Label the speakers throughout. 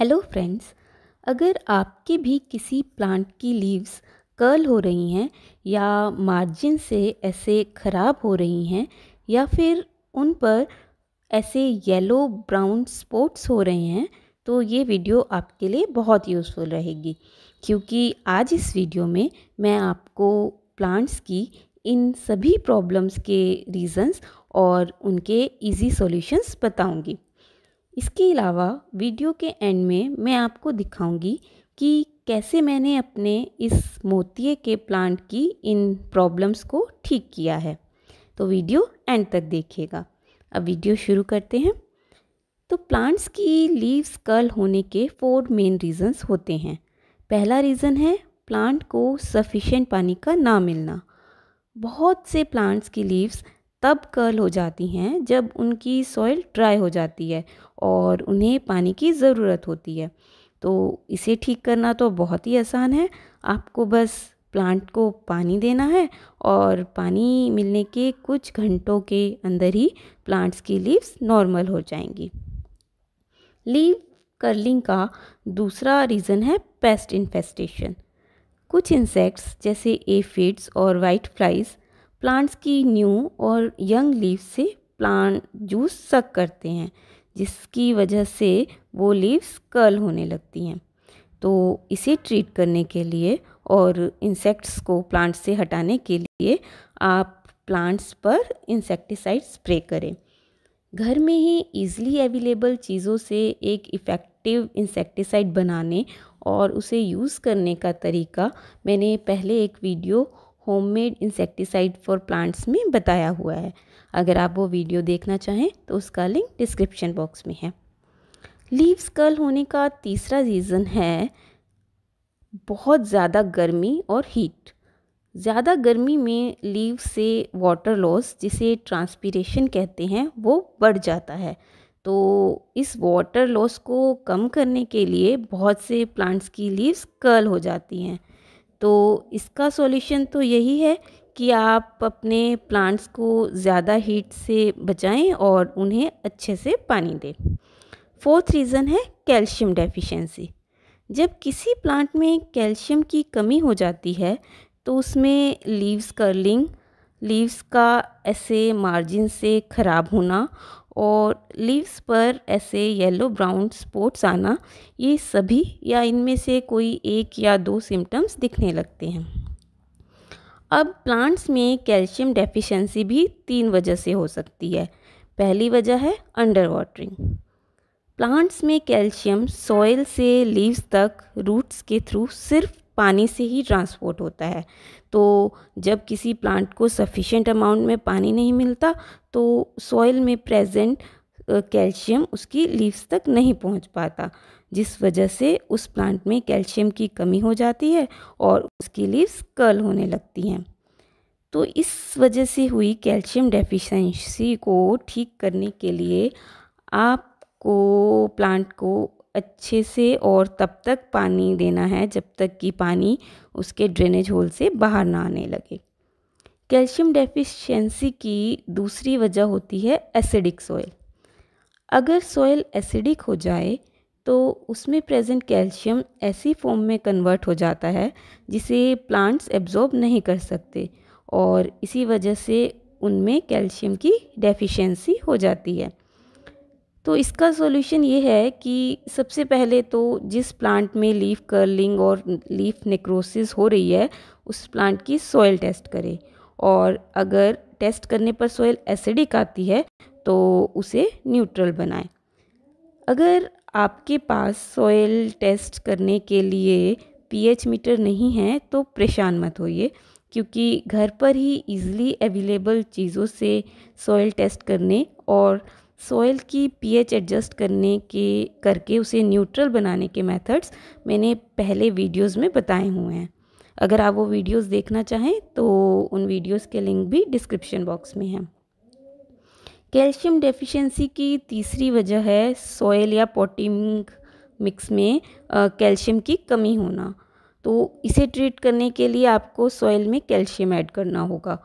Speaker 1: hello friends अगर आपके भी किसी प्लांट की लीव्स कर्ल हो रही हैं या मार्जिन से ऐसे ख़राब हो रही हैं या फिर उन पर ऐसे येलो ब्राउन स्पॉट्स हो रहे हैं तो ये वीडियो आपके लिए बहुत यूज़फुल रहेगी क्योंकि आज इस वीडियो में मैं आपको प्लांट्स की इन सभी प्रॉब्लम्स के रीज़न्स और उनके इजी सॉल्यूशंस बताऊंगी इसके अलावा वीडियो के एंड में मैं आपको दिखाऊंगी कि कैसे मैंने अपने इस मोतिये के प्लांट की इन प्रॉब्लम्स को ठीक किया है तो वीडियो एंड तक देखिएगा अब वीडियो शुरू करते हैं तो प्लांट्स की लीव्स कर्ल होने के फोर मेन रीज़न्स होते हैं पहला रीज़न है प्लांट को सफिशेंट पानी का ना मिलना बहुत से प्लांट्स की लीव्स तब कर्ल हो जाती हैं जब उनकी सॉइल ड्राई हो जाती है और उन्हें पानी की ज़रूरत होती है तो इसे ठीक करना तो बहुत ही आसान है आपको बस प्लांट को पानी देना है और पानी मिलने के कुछ घंटों के अंदर ही प्लांट्स की लीव्स नॉर्मल हो जाएंगी लीव कर्लिंग का दूसरा रीज़न है पेस्ट इन्फेस्टेशन कुछ इंसेक्ट्स जैसे एफिड्स और वाइट फ्लाइज़ प्लांट्स की न्यू और यंग लीव से प्लांट जूस सक करते हैं जिसकी वजह से वो लीव्स कर्ल होने लगती हैं तो इसे ट्रीट करने के लिए और इंसेक्ट्स को प्लांट से हटाने के लिए आप प्लांट्स पर इंसेक्टिसाइड स्प्रे करें घर में ही इजीली अवेलेबल चीज़ों से एक इफ़ेक्टिव इंसेक्टिसाइड बनाने और उसे यूज़ करने का तरीका मैंने पहले एक video homemade insecticide for plants में बताया हुआ है अगर आप वो वीडियो देखना चाहें तो उसका लिंक डिस्क्रिप्शन बॉक्स में है लीव्स कर्ल होने का तीसरा रीज़न है बहुत ज़्यादा गर्मी और हीट ज़्यादा गर्मी में लीव से वाटर लॉस जिसे ट्रांसपीरेशन कहते हैं वो बढ़ जाता है तो इस वाटर लॉस को कम करने के लिए बहुत से प्लांट्स की लीव्स कर्ल हो जाती हैं तो इसका सॉल्यूशन तो यही है कि आप अपने प्लांट्स को ज़्यादा हीट से बचाएं और उन्हें अच्छे से पानी दें फोर्थ रीज़न है कैल्शियम डेफिशिएंसी जब किसी प्लांट में कैल्शियम की कमी हो जाती है तो उसमें लीव्स कर्लिंग लीव्स का ऐसे मार्जिन से ख़राब होना और लीव्स पर ऐसे येलो ब्राउन स्पॉट्स आना ये सभी या इनमें से कोई एक या दो सिम्टम्स दिखने लगते हैं अब प्लांट्स में कैल्शियम डेफिशिएंसी भी तीन वजह से हो सकती है पहली वजह है अंडर वाटरिंग प्लांट्स में कैल्शियम सॉइल से लीव्स तक रूट्स के थ्रू सिर्फ पानी से ही ट्रांसपोर्ट होता है तो जब किसी प्लांट को सफिशेंट अमाउंट में पानी नहीं मिलता तो सॉइल में प्रेजेंट कैल्शियम उसकी लीव्स तक नहीं पहुंच पाता जिस वजह से उस प्लांट में कैल्शियम की कमी हो जाती है और उसकी लीव्स कर्ल होने लगती हैं तो इस वजह से हुई कैल्शियम डेफिशिएंसी को ठीक करने के लिए आपको प्लांट को अच्छे से और तब तक पानी देना है जब तक कि पानी उसके ड्रेनेज होल से बाहर ना आने लगे कैल्शियम डेफिशिएंसी की दूसरी वजह होती है एसिडिक सोयल अगर सोयल एसिडिक हो जाए तो उसमें प्रेजेंट कैल्शियम ऐसी फॉर्म में कन्वर्ट हो जाता है जिसे प्लांट्स एब्जॉर्ब नहीं कर सकते और इसी वजह से उनमें कैल्शियम की डेफिशिएंसी हो जाती है तो इसका सॉल्यूशन ये है कि सबसे पहले तो जिस प्लांट में लीफ कर्लिंग और लीफ नेक्रोसिस हो रही है उस प्लांट की सॉयल टेस्ट करें और अगर टेस्ट करने पर सॉयल एसिडिक आती है तो उसे न्यूट्रल बनाएं अगर आपके पास सॉयल टेस्ट करने के लिए पीएच मीटर नहीं है तो परेशान मत होइए क्योंकि घर पर ही इजीली अवेलेबल चीज़ों से सॉयल टेस्ट करने और सॉइल की पीएच एडजस्ट करने के करके उसे न्यूट्रल बनाने के मेथड्स मैंने पहले वीडियोस में बताए हुए हैं अगर आप वो वीडियोस देखना चाहें तो उन वीडियोस के लिंक भी डिस्क्रिप्शन बॉक्स में हैं कैल्शियम डेफिशिएंसी की तीसरी वजह है सॉइल या पोटिंग मिक्स में कैल्शियम की कमी होना तो इसे ट्रीट करने के लिए आपको सॉइल में कैल्शियम ऐड करना होगा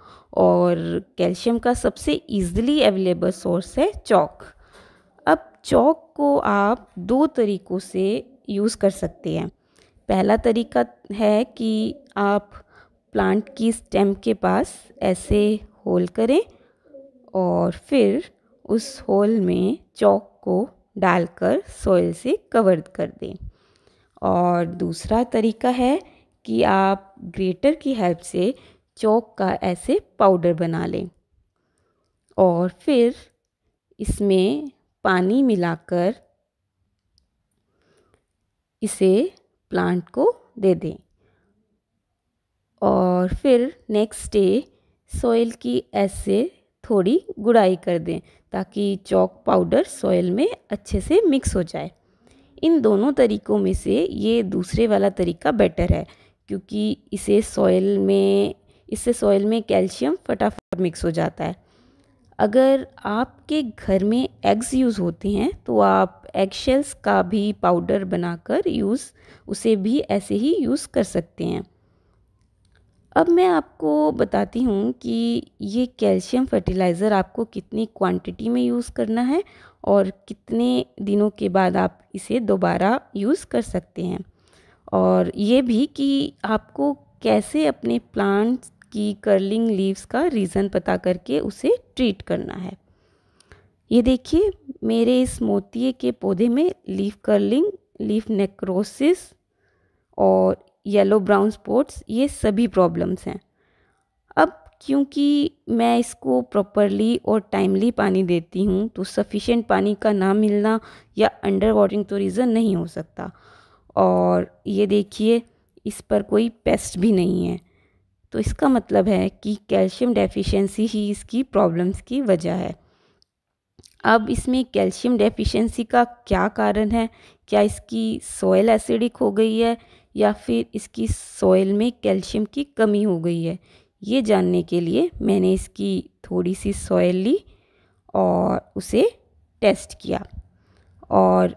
Speaker 1: और कैल्शियम का सबसे ईजिली अवेलेबल सोर्स है चौक अब चौक को आप दो तरीक़ों से यूज़ कर सकते हैं पहला तरीका है कि आप प्लांट की स्टेम के पास ऐसे होल करें और फिर उस होल में चौक को डालकर सॉइल से कवर कर दें और दूसरा तरीका है कि आप ग्रेटर की हेल्प से चौक का ऐसे पाउडर बना लें और फिर इसमें पानी मिलाकर इसे प्लांट को दे दें और फिर नेक्स्ट डे सोयल की ऐसे थोड़ी गुड़ाई कर दें ताकि चौक पाउडर सॉइल में अच्छे से मिक्स हो जाए इन दोनों तरीक़ों में से ये दूसरे वाला तरीका बेटर है क्योंकि इसे सॉइल में इससे सॉयल में कैल्शियम फटाफट मिक्स हो जाता है अगर आपके घर में एग्स यूज़ होते हैं तो आप एग शेल्स का भी पाउडर बनाकर यूज़ उसे भी ऐसे ही यूज़ कर सकते हैं अब मैं आपको बताती हूँ कि ये कैल्शियम फर्टिलाइज़र आपको कितनी क्वांटिटी में यूज़ करना है और कितने दिनों के बाद आप इसे दोबारा यूज़ कर सकते हैं और ये भी कि आपको कैसे अपने प्लांट्स की कर्लिंग लीव्स का रीज़न पता करके उसे ट्रीट करना है ये देखिए मेरे इस मोती के पौधे में लीफ कर्लिंग लीफ नेक्रोसिस और येलो ब्राउन स्पॉट्स ये सभी प्रॉब्लम्स हैं क्योंकि मैं इसको प्रॉपरली और टाइमली पानी देती हूँ तो सफिशेंट पानी का ना मिलना या अंडर वाटरिंग तो रीज़न नहीं हो सकता और ये देखिए इस पर कोई पेस्ट भी नहीं है तो इसका मतलब है कि कैल्शियम डेफिशिएंसी ही इसकी प्रॉब्लम्स की वजह है अब इसमें कैल्शियम डेफिशिएंसी का क्या कारण है क्या इसकी सोयल एसिडिक हो गई है या फिर इसकी सोयल में कैल्शियम की कमी हो गई है ये जानने के लिए मैंने इसकी थोड़ी सी सॉयल ली और उसे टेस्ट किया और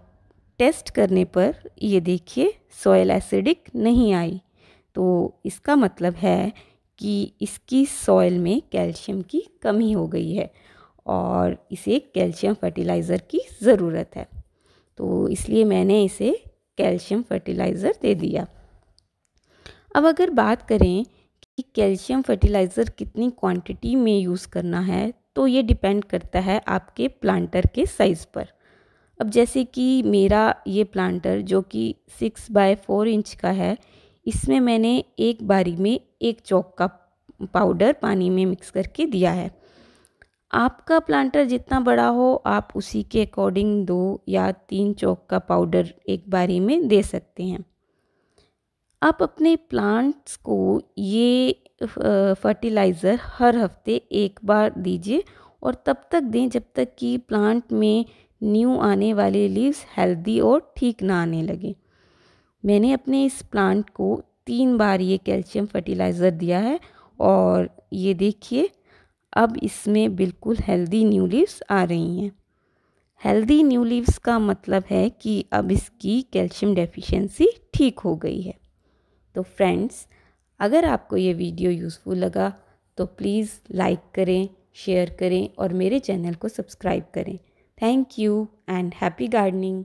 Speaker 1: टेस्ट करने पर ये देखिए सॉयल एसिडिक नहीं आई तो इसका मतलब है कि इसकी सॉयल में कैल्शियम की कमी हो गई है और इसे कैल्शियम फर्टिलाइज़र की ज़रूरत है तो इसलिए मैंने इसे कैल्शियम फर्टिलाइज़र दे दिया अब अगर बात करें कि कैल्शियम फर्टिलाइज़र कितनी क्वांटिटी में यूज़ करना है तो ये डिपेंड करता है आपके प्लांटर के साइज़ पर अब जैसे कि मेरा ये प्लांटर जो कि सिक्स बाय फोर इंच का है इसमें मैंने एक बारी में एक चौक का पाउडर पानी में मिक्स करके दिया है आपका प्लांटर जितना बड़ा हो आप उसी के अकॉर्डिंग दो या तीन चौक का पाउडर एक बारी में दे सकते हैं आप अपने प्लांट्स को ये फर्टिलाइज़र हर हफ्ते एक बार दीजिए और तब तक दें जब तक कि प्लांट में न्यू आने वाले लीव्स हेल्दी और ठीक ना आने लगे मैंने अपने इस प्लांट को तीन बार ये कैल्शियम फर्टिलाइज़र दिया है और ये देखिए अब इसमें बिल्कुल हेल्दी न्यू लीव्स आ रही हैं हेल्दी न्यू लीव्स का मतलब है कि अब इसकी कैल्शियम डेफिशिएंसी ठीक हो गई है तो फ्रेंड्स अगर आपको ये वीडियो यूज़फुल लगा तो प्लीज़ लाइक करें शेयर करें और मेरे चैनल को सब्सक्राइब करें thank you and happy gardening